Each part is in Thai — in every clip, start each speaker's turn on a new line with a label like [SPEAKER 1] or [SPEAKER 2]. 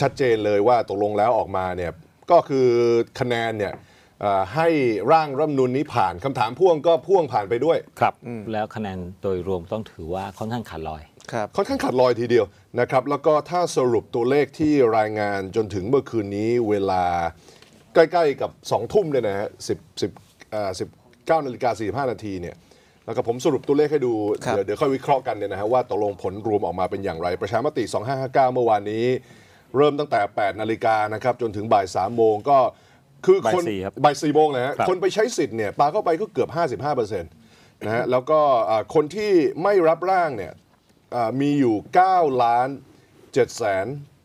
[SPEAKER 1] ชัดเจนเลยว่าตกลงแล้วออกมาเนี่ยก็คือคะแนนเนี่ยให้ร่างรัฐมนุนนี้ผ่านคำถามพ่วงก็พ่วงผ่านไปด้วยครับแล้วคะแนนโดยรวมต้องถ
[SPEAKER 2] ือว่าค่อนข้างขาดลอ
[SPEAKER 1] ยครับค่อนข้างขาดลอยทีเดียวนะครับแล้วก็ถ้าสรุปตัวเลขที่รายงานจนถึงเมื่อคืนนี้เวลาใกล้ๆกับ2ทุ่มเนี่ยนะฮะสิบสิบสิบเก้านาฬิกาสี่ห้านาทีเนี่ยแล้วก็ผมสรุปตัวเลขให้ดูเดี๋ยวเดี๋ยวค่อยวิเคราะห์กันเนี่ยนะฮะว่าตกลงผลรวมออกมาเป็นอย่างไร ประชามติ 2559เมื่อวานนี้เริ่มตั้งแต่ 8 นาฬิกานะครับ จนถึงบ่าย 3 โมงก็คือคนบ่ายสี่โมงนะฮะคคนไปใช้สิทธิ์เนี่ยปาเข้าไปก็เกือบ 55%นะฮะแล้วก็คนที่ไม่รับร่างเนี่ยมีอยู่ 9 ล้าน7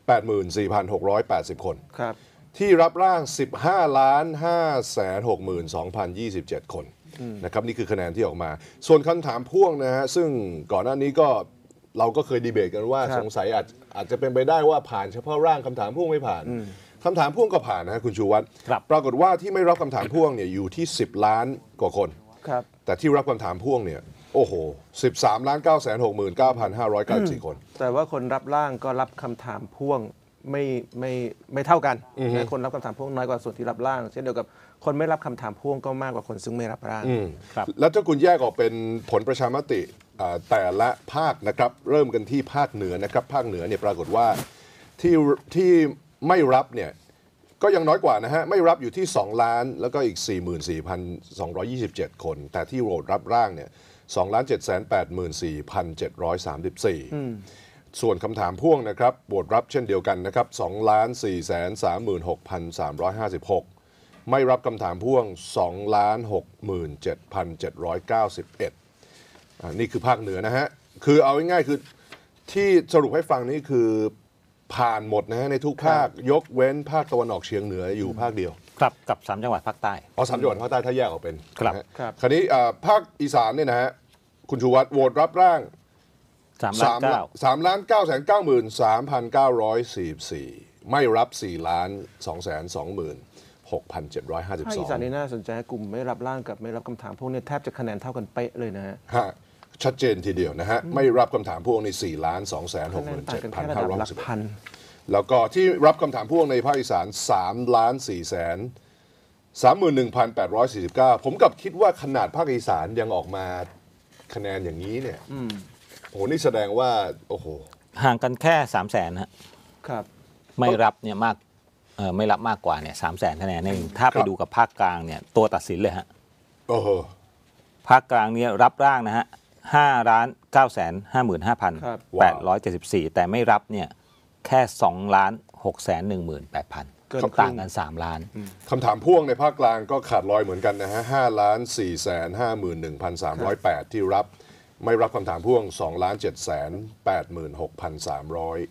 [SPEAKER 1] 8 4 6 8 0 คนครับที่รับร่าง 15ล้าน5 6 2 0 2 7 คนนะครับนี่คือคะแนนที่ออกมา ส่วนคำถามพ่วงนะฮะซึ่งก่อนหน้านี้ก็เราก็เคยดีเบตกันว่าสงสัยอาจอาจจะเป็นไปได้ว่าผ่านเฉพาะร่างคำถามพ่วงไม่ผ่าน คำถามพ่วงก็ผ่านนะคุณชูวัตรปรากฏว่าที่ไม่รับคำถามพ่วงเนี่ยอยู่ที่ 10 ล้านกว่าคนครับแต่ที่รับคำถามพ่วงเนี่ยโอ้โห13ล้าน9 6 9 5 9 4คน
[SPEAKER 3] แต่ว่าคนรับร่างก็รับคำถามพ่วงไม่ไม่ไม่เท่ากัน คนรับคำถามพ่วงน้อยกว่าส่วนที่รับร่าง เช่นเดียวกับคนไม่รับคำถามพ่วง
[SPEAKER 1] ก็มากกว่าคนซึ่งไม่รับร่าง แล้วถ้าคุณแยกออกเป็นผลประชามติแต่ละภาคนะครับเริ่มกันที่ภาคเหนือนะครับภาคเหนือเนี่ยปรากฏว่า ที่ที่ไม่รับเนี่ยก็ยังน้อยกว่านะฮะไม่รับอยู่ที่ 2 ล้านแล้วก็อีก 44,227 คน แต่ที่โหวตรับร่างเนี่ย2ล้าน784,734 ส่วนคำถามพ่วงนะครับโหวตรับเช่นเดียวกันนะครับ2ล้าน436,356 ไม่รับคำถามพ่วง2ล้าน67,791อนี่คือภาคเหนือนะฮะ คือเอาง่ายๆคือที่สรุปให้ฟังนี่คือผ่านหมดนะฮะในทุกภาคยกเว้นภาคตะวันออกเฉียงเหนืออยู่ภาคเดียว ครับ
[SPEAKER 2] กับสามจังหวัดภาคใต้
[SPEAKER 1] อ๋อสามจังหวัดภาคใต้ ถ้าแยกออกเป็นครับ ครับคราวนี้อ่าภาคอีสานเนี่ยนะฮะคุณชูวัตรโหวตรับร่างสามล้านเก้าสามล้านเก้าแสนเก้าหมื่นสามพันเก้าร้อยสี่สี่ไม่รับสี่ล้านสองแสนสองหมื่นหกพันเจ็ดร้อยห้าสิบภาคสออีสานนี่น่าสนใจกลุ่มไม่รับร่างกับไม่รับคำถามพวกนี้แทบจะคะแนนเท่ากันเป๊ะเลยนะฮะชัดเจนทีเดียวนะฮะ ไม่รับคำถามพ่วงใน4ล้าน2 6 7สิบแล้วก็ที่รับคำถามพ่วงในภาคอีสาน3ล้าน4แสน3 1 8้าผมกับคิดว่าขนาดภาคอีสานยังออกมาคะแนนอย่างนี้เนี่ยโอ้โหนี่แสดงว่า โอ้โห
[SPEAKER 2] ห่างกันแค่สามแสนฮะครับไม่รับเนี่ยมากเออไม่รับมากกว่าเนี่ยสามแสนคะแนนเองถ้าไปดูกับภาคกลางเนี่ย ตัวตัดสินเลยฮะโอ้โหภาคกลางเนี่ยรับร่างนะฮะ5ล้าน9 5 5 8 7 4 แต่ไม่รับเนี่ยแค่2ล้าน6 1 8 0 0 0กนต่างกัน3ล้าน
[SPEAKER 1] คำถามพ่วงในภาคกลางก็ขาดลอยเหมือนกันนะฮะ5ล้าน4แสน5 1 3 0 8 ที่รับ ไม่รับคำถามพ่วง2ล้าน7แสน8 6 3 4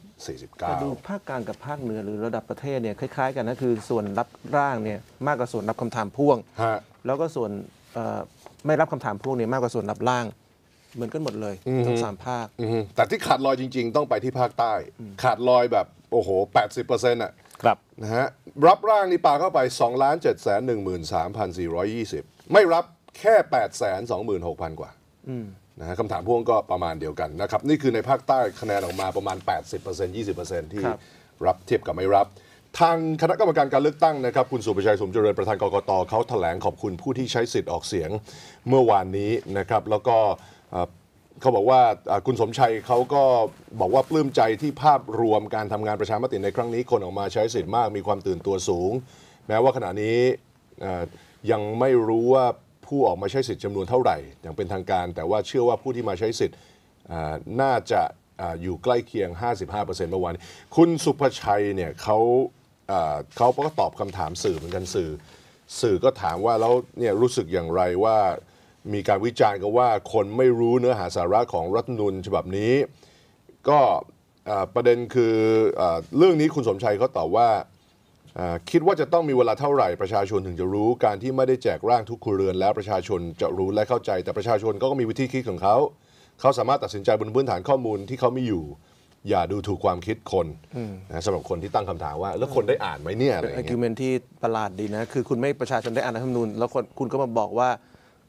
[SPEAKER 1] 9ดู
[SPEAKER 3] ภาคกลางกับภาคเหนือหรือระดับประเทศเนี่ยคล้ายๆกันนะคือส่วนรับร่างเนี่ยมากกว่าส่วนรับคำถามพ่วงแล้วก็ส่วนไม่รับคำถามพ่วงเนี่ยมากกว่าส่วนรับร่างเหมือนกันหมดเลยทั้งสาม
[SPEAKER 1] ภาคแต่ที่ขาดลอยจริงๆ ต้องไปที่ภาคใต้ขาดลอยแบบโอ้โห80%อ่ะครับนะฮะรับร่างนี่ปาเข้าไป 2 7 1 3 4 2 0 ไม่รับแค่ 8 2 6 0 0กว่านะฮะคำถามพ่วงก็ประมาณเดียวกันนะครับ นี่คือในภาคใต้คะแนนออกมาประมาณ 80% 20%ที่รับเทียบกับไม่รับ ทางคณะกรรมการการเลือกตั้งนะครับ คุณสุประชัยสมเจริญประธานกรกตเขาถแถลงขอบคุณผู้ที่ใช้สิทธิ์ออกเสียงเมื่อวานนี้นะครับแล้วก็เขาบอกว่าคุณสมชัยเขาก็บอกว่าปลื้มใจที่ภาพรวมการทำงานประชามติในครั้งนี้คนออกมาใช้สิทธิ์มาก มีความตื่นตัวสูง แม้ว่าขณะนี้ยังไม่รู้ว่าผู้ออกมาใช้สิทธิ์จำนวนเท่าไหร่อย่างเป็นทางการ แต่ว่าเชื่อว่าผู้ที่มาใช้สิทธิ์น่าจะอยู่ใกล้เคียง 55%เมื่อวานคุณสุภชัยเนี่ยเขาเขาก็ตอบคำถามสื่อเหมือนกันสื่อ สื่อก็ถามว่าแล้วเนี่ยรู้สึกอย่างไรว่ามีการวิจารณ์กันว่าคนไม่รู้เนื้อหาสาระของรัฐนุนฉบับนี้ ก็ประเด็นคืออเรื่องนี้คุณสมชัยเขาตอบว่าคิดว่าจะต้องมีเวลาเท่าไหร่ ประชาชนถึงจะรู้การที่ไม่ได้แจกร่างทุกครัวเรือนแล้วประชาชนจะรู้และเข้าใจ แต่ประชาชนก็มีวิธีคิดของเขา เขาสามารถตัดสินใจบนพื้นฐานข้อมูลที่เขามีอยู่ อย่าดูถูกความคิดคนนะสำหรับคนที่ตั้งคำถามว่า แล้วคนได้อ่านไหมเนี่ยอะไรเงี้ยเือเมนที่ประหลาดดีนะคือคุณไม่ประชาชนได้อ่านรัฐธรรมนูญแล้วคุณก็มาบอกว่า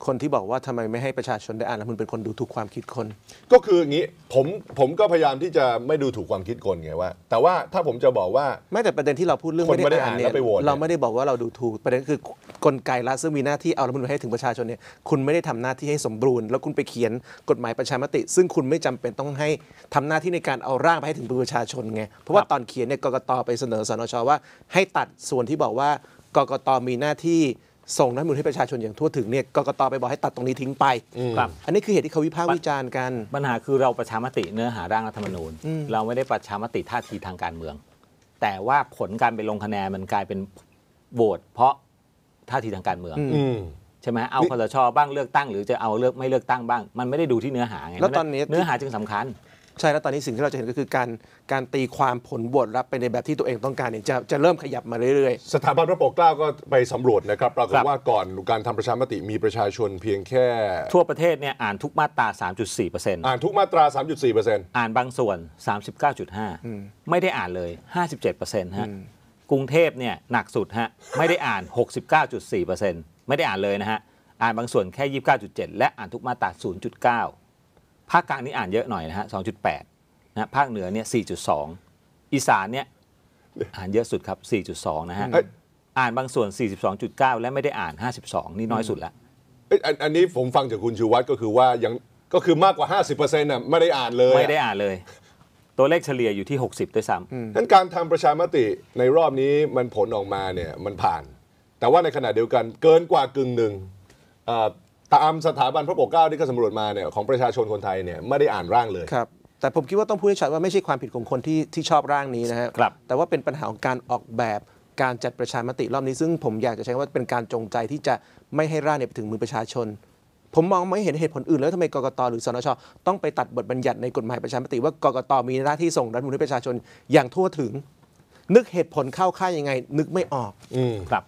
[SPEAKER 1] คนที่บอกว่าทำไมไม่ให้ประชาชนได้อ่านแล้วมันเป็นคนดูถูกความคิดคน ก็คืออย่างนี้ผมผมก็พยายามที่จะไม่ดูถูกความคิดคนไงว่า แต่ว่าถ้าผมจะบอกว่าไม่แต่ประเด็นที่เราพูดเรื่องไม่ได้อ่านเนี่ยแล้วไปโหวตเราไม
[SPEAKER 3] ่ได้บอกว่าเราดูถูกประเด็นคือกลไกลัซึ่งมีหน้าที่เอาลัฐธมนไปให้ถึงประชาชนเนี่ยคุณไม่ได้ทำหน้าที่ให้สมบูรณ์แล้วคุณไปเขียนกฎหมายประชามติ ซึ่งคุณไม่จำเป็นต้องให้ทำหน้าที่ในการเอาร่างไปให้ถึงประชาชนไงเพราะว่าตอนเขียนเนี่ยกกตไปเสนอสนชว่า ให้ตัดส่วนที่บอกว่ากกตมีหน้าที่ส่งนัฐมูุให้ประชาชนอย่างทั่วถึงเนี่ยกกตไปบอกให้ตัดตรงนี้ทิ้งไปครับอันนี้คือเหตุที่เขาวิพากษ์วิจารณ์กัน ปัญหาคื
[SPEAKER 2] อเราประชามติเนื้อหาร่างรัฐธรรมนูญ เราไม่ได้ประชามติท่าทีทางการเมือง แต่ว่าผลการไปลงคะแนนมันกลายเป็นโหวตเพราะท่าทีทางการเมืองใช่ไหมเอาคอสชบ้างเลือกตั้งหรือจะเอาเลือกไม่เลือกตั้งบ้าง มันไม่ได้ดูที่เนื้อหาไงแล้วตอนนี้เนื้อหาจึง
[SPEAKER 3] สำคัญใช่แล้วตอนนี้สิ่งที่เราจะเห็นก็คือการการตีความผลบวชรับไปในแบบที่ตัวเองต้องการเนี่ยจะจะเริ่มขยับมาเรื่อยๆ
[SPEAKER 1] สถาบันพระปกเกล้าก็ไปสำรวจนะครับปรากฏว่าก่อนการทำประชามติมีประชาชนเพียงแค่ ทั่วประเทศเนี่ยอ่านทุกมาตรา 3.4%อ่านทุกมา
[SPEAKER 2] ตรา 3.4%อ่านบางส่วน 39.5 ไม่ได้อ่านเลย 57%ฮะ กรุงเทพเนี่ยหนักสุดฮะไม่ได้อ่าน 69.4%ไม่ได้อ่านเลยนะฮะ อ่านบางส่วนแค่ 29.7 และอ่านทุกมาตรา 0.9ภาคกลางนี่อ่านเยอะหน่อยนะฮะสองจุดแปดนะภาคเหนือเนี่ยสี่จุดสองอีสานเนี่ยอ่านเยอะสุดครับสี่จุดสองนะฮะอ่านบางส่วน 42.9 และไม่ได้อ่าน 52 นี่น้
[SPEAKER 1] อยสุดละเอ้ยอันนี้ผมฟังจากคุณชูวัตรก็คือว่า ยังก็คือมากกว่า 50%น่ะไม่ได้อ่านเลย ไม่ได้อ่านเลย ตัวเลขเฉลี่ยอยู่ที่ 60ด้วยซ้ำนั้นการทาประชามติในรอบนี้มันผลออกมาเนี่ยมันผ่าน แต่ว่าในขณะเดียวกันเกินกว่ากึ่งหนึ่งตามสถาบันพระปกเกล้าที่เขาสำรวจมาเนี่ยของประชาชนคนไทยเนี่ยไม่ได้อ่านร่างเลย
[SPEAKER 3] ครับแต่ผมคิดว่าต้องพูดให้ชัดว่าไม่ใช่ความผิดของคนที่ที่ชอบร่างนี้นะฮะครับแต่ว่าเป็นปัญหาของการออกแบบการจัดประชามติรอบนี้ซึ่งผมอยากจะใช้คำว่าเป็นการจงใจที่จะไม่ให้ร่างเนี่ยไปถึงมือประชาชน ผมมองไม่เห็นเหตุผลอื่น แล้วทำไมกกตหรือสนชต้องไปตัดบทบัญญัติในกฎหมายประชามติว่ากกตมีหน้าที่ส่งรัฐมนตรให้ประชาชนอย่างทั่วถึง นึกเหตุผลเข้าข้ายยังไง นึกไม่ออก
[SPEAKER 2] อืครับ